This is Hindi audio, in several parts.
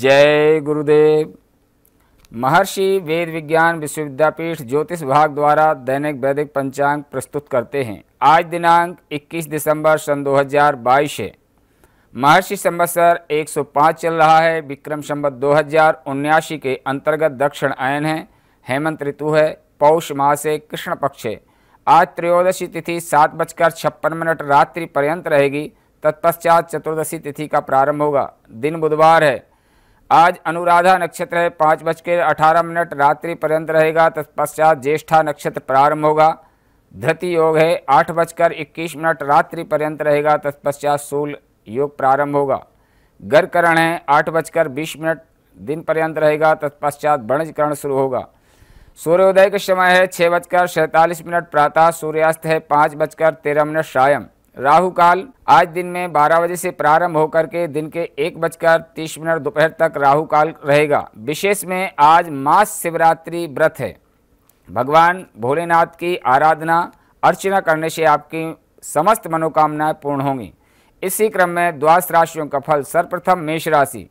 जय गुरुदेव महर्षि वेद विज्ञान विश्वविद्यापीठ ज्योतिष विभाग द्वारा दैनिक वैदिक पंचांग प्रस्तुत करते हैं आज दिनांक 21 दिसंबर सन 2022 है महर्षि संवत्सर 105 चल रहा है विक्रम संबत दो के अंतर्गत दक्षिण आयन है हेमंत ऋतु है पौष माह से कृष्ण पक्ष है आज त्रयोदशी तिथि सात बजकर छप्पन मिनट रात्रि पर्यंत रहेगी तत्पश्चात चतुर्दशी तिथि का प्रारंभ होगा दिन बुधवार है आज अनुराधा नक्षत्र है पाँच बजकर अठारह मिनट रात्रि पर्यंत रहेगा तत्पश्चात ज्येष्ठा नक्षत्र प्रारंभ होगा धृति योग है आठ बजकर इक्कीस मिनट रात्रि पर्यंत रहेगा तत्पश्चात सूल योग प्रारंभ होगा गर्करण है आठ बजकर बीस मिनट दिन पर्यंत रहेगा तत्पश्चात वणजकरण शुरू होगा सूर्योदय का समय है छः बजकर सैंतालीस मिनट प्रातः सूर्यास्त है पाँच बजकर तेरह मिनट सायं राहु काल आज दिन में 12 बजे से प्रारंभ होकर के दिन के एक बजकर तीस मिनट दोपहर तक राहु काल रहेगा विशेष में आज मास शिवरात्रि व्रत है भगवान भोलेनाथ की आराधना अर्चना करने से आपकी समस्त मनोकामनाएं पूर्ण होंगी इसी क्रम में द्वास राशियों का फल सर्वप्रथम मेष राशि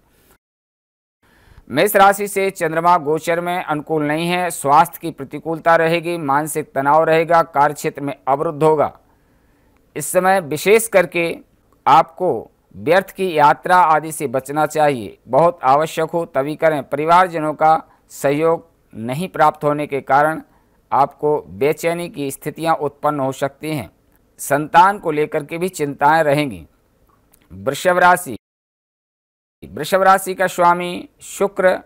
मेष राशि से चंद्रमा गोचर में अनुकूल नहीं है स्वास्थ्य की प्रतिकूलता रहेगी मानसिक तनाव रहेगा कार्य क्षेत्र में अवरुद्ध होगा इस समय विशेष करके आपको व्यर्थ की यात्रा आदि से बचना चाहिए बहुत आवश्यक हो तभी करें परिवारजनों का सहयोग नहीं प्राप्त होने के कारण आपको बेचैनी की स्थितियां उत्पन्न हो सकती हैं संतान को लेकर के भी चिंताएं रहेंगी वृषभ राशि वृषभ राशि का स्वामी शुक्र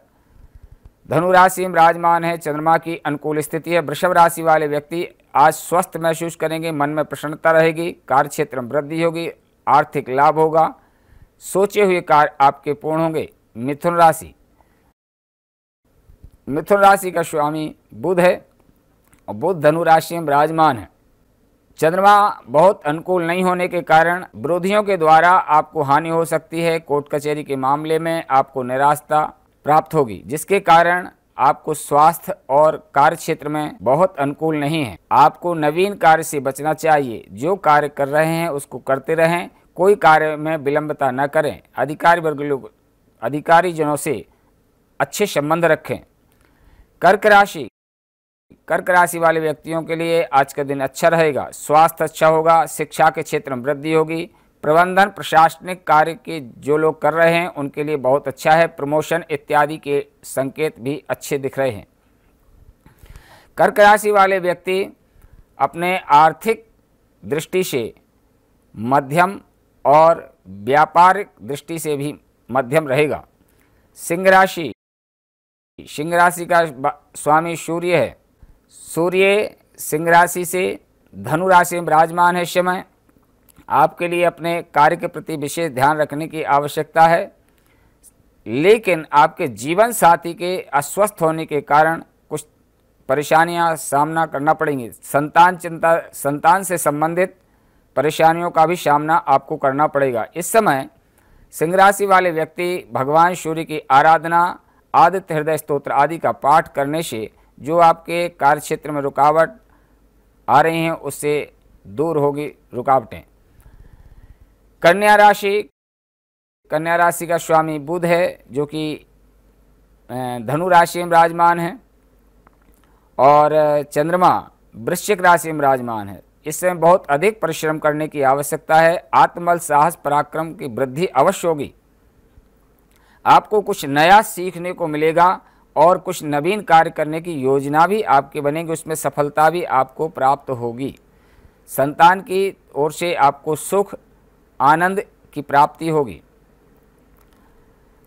धनु राशि में राजमान है चंद्रमा की अनुकूल स्थिति है वृषभ राशि वाले व्यक्ति आज स्वस्थ महसूस करेंगे मन में प्रसन्नता रहेगी कार्य क्षेत्र में वृद्धि होगी आर्थिक लाभ होगा सोचे हुए कार्य आपके पूर्ण होंगे मिथुन राशि मिथुन राशि का स्वामी बुध है और बुध धनु राशि में विराजमान है चंद्रमा बहुत अनुकूल नहीं होने के कारण विरोधियों के द्वारा आपको हानि हो सकती है कोर्ट कचहरी के मामले में आपको निराशता प्राप्त होगी जिसके कारण आपको स्वास्थ्य और कार्य क्षेत्र में बहुत अनुकूल नहीं है आपको नवीन कार्य से बचना चाहिए जो कार्य कर रहे हैं उसको करते रहें कोई कार्य में विलंबता न करें अधिकारी वर्ग लोग अधिकारी जनों से अच्छे संबंध रखें कर्क राशि कर्क राशि वाले व्यक्तियों के लिए आज का दिन अच्छा रहेगा स्वास्थ्य अच्छा होगा शिक्षा के क्षेत्र में वृद्धि होगी प्रबंधन प्रशासनिक कार्य के जो लोग कर रहे हैं उनके लिए बहुत अच्छा है प्रमोशन इत्यादि के संकेत भी अच्छे दिख रहे हैं कर्क राशि वाले व्यक्ति अपने आर्थिक दृष्टि से मध्यम और व्यापारिक दृष्टि से भी मध्यम रहेगा सिंह राशि सिंह राशि का स्वामी सूर्य है सूर्य सिंह राशि से धनु राशि में विराजमान है समय आपके लिए अपने कार्य के प्रति विशेष ध्यान रखने की आवश्यकता है लेकिन आपके जीवन साथी के अस्वस्थ होने के कारण कुछ परेशानियां सामना करना पड़ेंगी संतान चिंता संतान से संबंधित परेशानियों का भी सामना आपको करना पड़ेगा इस समय सिंह राशि वाले व्यक्ति भगवान सूर्य की आराधना आदित्य हृदय स्त्रोत्र आदि का पाठ करने से जो आपके कार्यक्षेत्र में रुकावट आ रही हैं उससे दूर होगी रुकावटें कन्या राशि कन्या राशि का स्वामी बुध है जो कि धनु राशि में विराजमान है और चंद्रमा वृश्चिक राशि में विराजमान है इससे बहुत अधिक परिश्रम करने की आवश्यकता है आत्मबल साहस पराक्रम की वृद्धि अवश्य होगी आपको कुछ नया सीखने को मिलेगा और कुछ नवीन कार्य करने की योजना भी आपके बनेगी उसमें सफलता भी आपको प्राप्त होगी संतान की ओर से आपको सुख आनंद की प्राप्ति होगी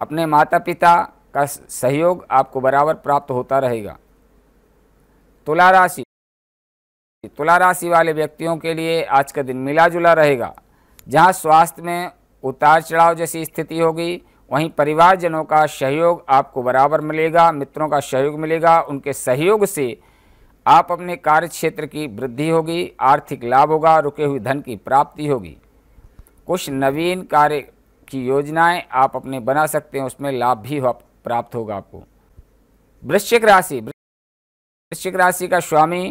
अपने माता पिता का सहयोग आपको बराबर प्राप्त होता रहेगा तुला राशि तुला राशि वाले व्यक्तियों के लिए आज का दिन मिला जुला रहेगा जहाँ स्वास्थ्य में उतार चढ़ाव जैसी स्थिति होगी वहीं परिवारजनों का सहयोग आपको बराबर मिलेगा मित्रों का सहयोग मिलेगा उनके सहयोग से आप अपने कार्य क्षेत्र की वृद्धि होगी आर्थिक लाभ होगा रुके हुए धन की प्राप्ति होगी कुछ नवीन कार्य की योजनाएं आप अपने बना सकते हैं उसमें लाभ भी हो, प्राप्त होगा आपको वृश्चिक राशि वृश्चिक राशि का स्वामी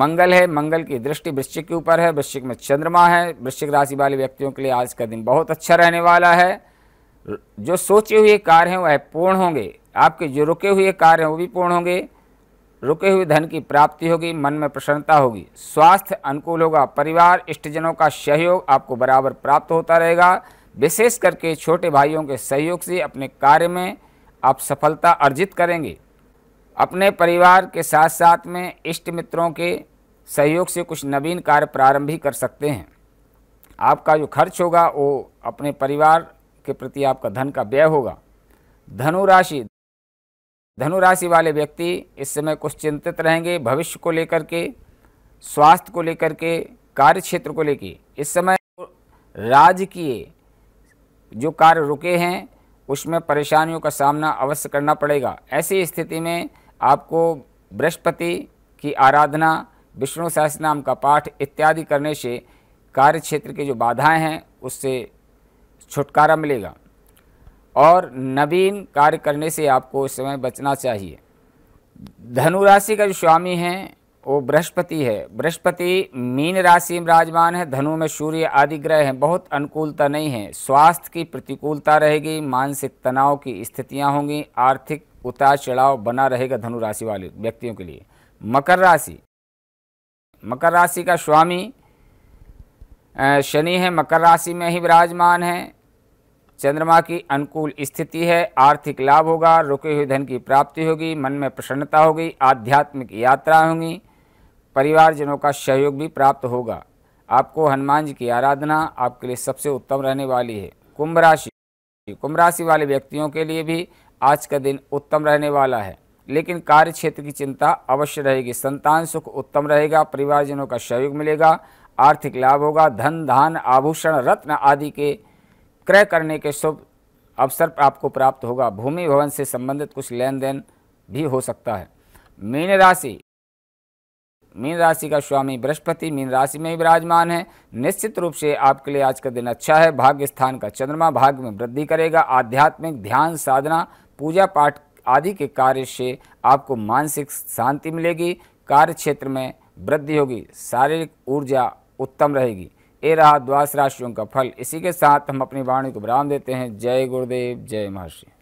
मंगल है मंगल की दृष्टि वृश्चिक के ऊपर है वृश्चिक में चंद्रमा है वृश्चिक राशि वाले व्यक्तियों के लिए आज का दिन बहुत अच्छा रहने वाला है जो सोचे हुए कार्य हैं वह पूर्ण होंगे आपके जो रुके हुए कार्य हैं वो भी पूर्ण होंगे रुके हुए धन की प्राप्ति होगी मन में प्रसन्नता होगी स्वास्थ्य अनुकूल होगा परिवार इष्टजनों का सहयोग आपको बराबर प्राप्त होता रहेगा विशेष करके छोटे भाइयों के सहयोग से अपने कार्य में आप सफलता अर्जित करेंगे अपने परिवार के साथ साथ में इष्ट मित्रों के सहयोग से कुछ नवीन कार्य प्रारंभ भी कर सकते हैं आपका जो खर्च होगा वो अपने परिवार के प्रति आपका धन का व्यय होगा धनु राशि धनु राशि वाले व्यक्ति इस समय कुछ चिंतित रहेंगे भविष्य को लेकर के स्वास्थ्य को लेकर के कार्य क्षेत्र को लेकर इस समय राजकीय जो कार्य रुके हैं उसमें परेशानियों का सामना अवश्य करना पड़ेगा ऐसी स्थिति में आपको बृहस्पति की आराधना विष्णु सहस नाम का पाठ इत्यादि करने से कार्य क्षेत्र की जो बाधाएं हैं उससे छुटकारा मिलेगा और नवीन कार्य करने से आपको उस समय बचना चाहिए धनु राशि का जो स्वामी है वो बृहस्पति है बृहस्पति मीन राशि में विराजमान है धनु में सूर्य आदि ग्रह हैं बहुत अनुकूलता नहीं है स्वास्थ्य की प्रतिकूलता रहेगी मानसिक तनाव की स्थितियाँ होंगी आर्थिक उतार चढ़ाव बना रहेगा धनु राशि वाले व्यक्तियों के लिए मकर राशि मकर राशि का स्वामी शनि है मकर राशि में ही विराजमान है चंद्रमा की अनुकूल स्थिति है आर्थिक लाभ होगा रुके हुए धन की प्राप्ति होगी मन में प्रसन्नता होगी आध्यात्मिक यात्राएं होंगी परिवारजनों का सहयोग भी प्राप्त होगा आपको हनुमान जी की आराधना आपके लिए सबसे उत्तम रहने वाली है कुंभ राशि कुंभ राशि वाले व्यक्तियों के लिए भी आज का दिन उत्तम रहने वाला है लेकिन कार्य क्षेत्र की चिंता अवश्य रहेगी संतान सुख उत्तम रहेगा परिवारजनों का सहयोग मिलेगा आर्थिक लाभ होगा धन धान आभूषण रत्न आदि के क्रय करने के शुभ अवसर आपको प्राप्त होगा भूमि भवन से संबंधित कुछ लेन देन भी हो सकता है मीन राशि मीन राशि का स्वामी बृहस्पति मीन राशि में विराजमान है निश्चित रूप से आपके लिए आज का दिन अच्छा है भाग्य स्थान का चंद्रमा भाग्य में वृद्धि करेगा आध्यात्मिक ध्यान साधना पूजा पाठ आदि के कार्य से आपको मानसिक शांति मिलेगी कार्य क्षेत्र में वृद्धि होगी शारीरिक ऊर्जा उत्तम रहेगी ये रहा द्वास राशियों का फल इसी के साथ हम अपनी वाणी को विराम देते हैं जय गुरुदेव जय महर्षि